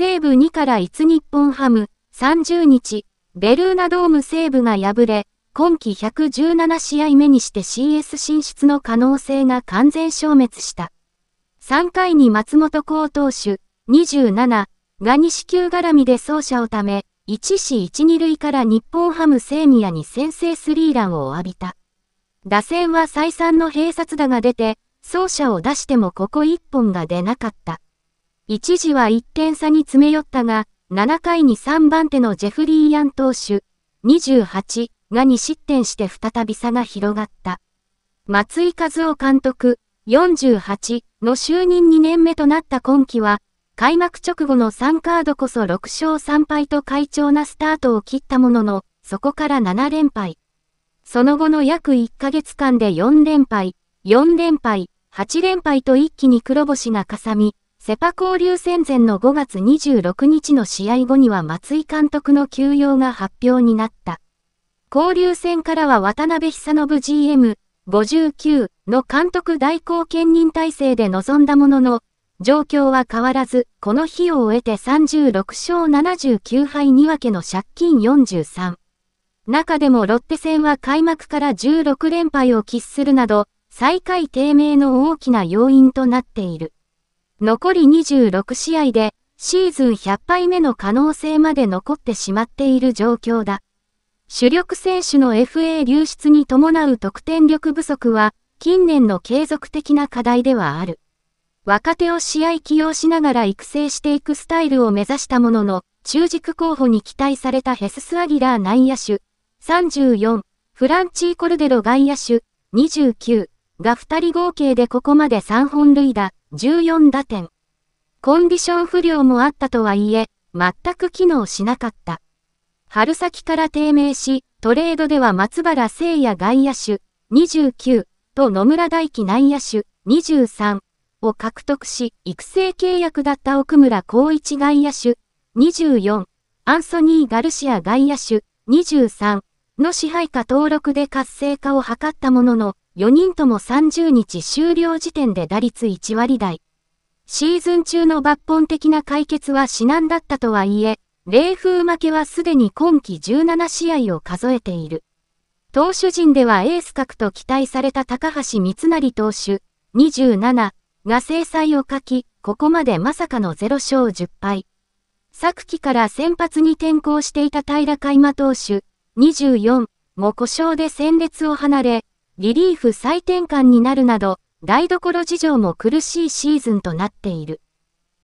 西武2から1日本ハム、30日、ベルーナドーム西武が敗れ、今季117試合目にして CS 進出の可能性が完全消滅した。3回に松本幸投手、27、が西球絡みで走者をため、1市1、2塁から日本ハムセ宮に先制スリーランを浴びた。打線は再三の併殺打が出て、走者を出してもここ1本が出なかった。一時は1点差に詰め寄ったが、7回に3番手のジェフリー・ヤン投手、28が2失点して再び差が広がった。松井和夫監督、48の就任2年目となった今季は、開幕直後の3カードこそ6勝3敗と快調なスタートを切ったものの、そこから7連敗。その後の約1ヶ月間で4連敗、4連敗、8連敗と一気に黒星がかさみ、セパ交流戦前の5月26日の試合後には松井監督の休養が発表になった。交流戦からは渡辺久信 GM、59の監督代行兼任体制で臨んだものの、状況は変わらず、この日を終えて36勝79敗2分けの借金43。中でもロッテ戦は開幕から16連敗を喫するなど、最下位低迷の大きな要因となっている。残り26試合でシーズン100敗目の可能性まで残ってしまっている状況だ。主力選手の FA 流出に伴う得点力不足は近年の継続的な課題ではある。若手を試合起用しながら育成していくスタイルを目指したものの、中軸候補に期待されたヘスス・アギラー内野手34、フランチー・コルデロ外野手29が2人合計でここまで3本塁打、14打点。コンディション不良もあったとはいえ、全く機能しなかった。春先から低迷し、トレードでは松原聖也外野手29と野村大輝内野手23を獲得し、育成契約だった奥村光一外野手24、アンソニー・ガルシア外野手23の支配下登録で活性化を図ったものの、4人とも30日終了時点で打率1割台。シーズン中の抜本的な解決は至難だったとはいえ、冷風負けはすでに今季17試合を数えている。投手陣ではエース格と期待された高橋光成投手、27が制裁を書き、ここまでまさかの0勝10敗。昨季から先発に転向していた平海馬投手、24も故障で戦列を離れ、リリーフ再転換になるなど、台所事情も苦しいシーズンとなっている。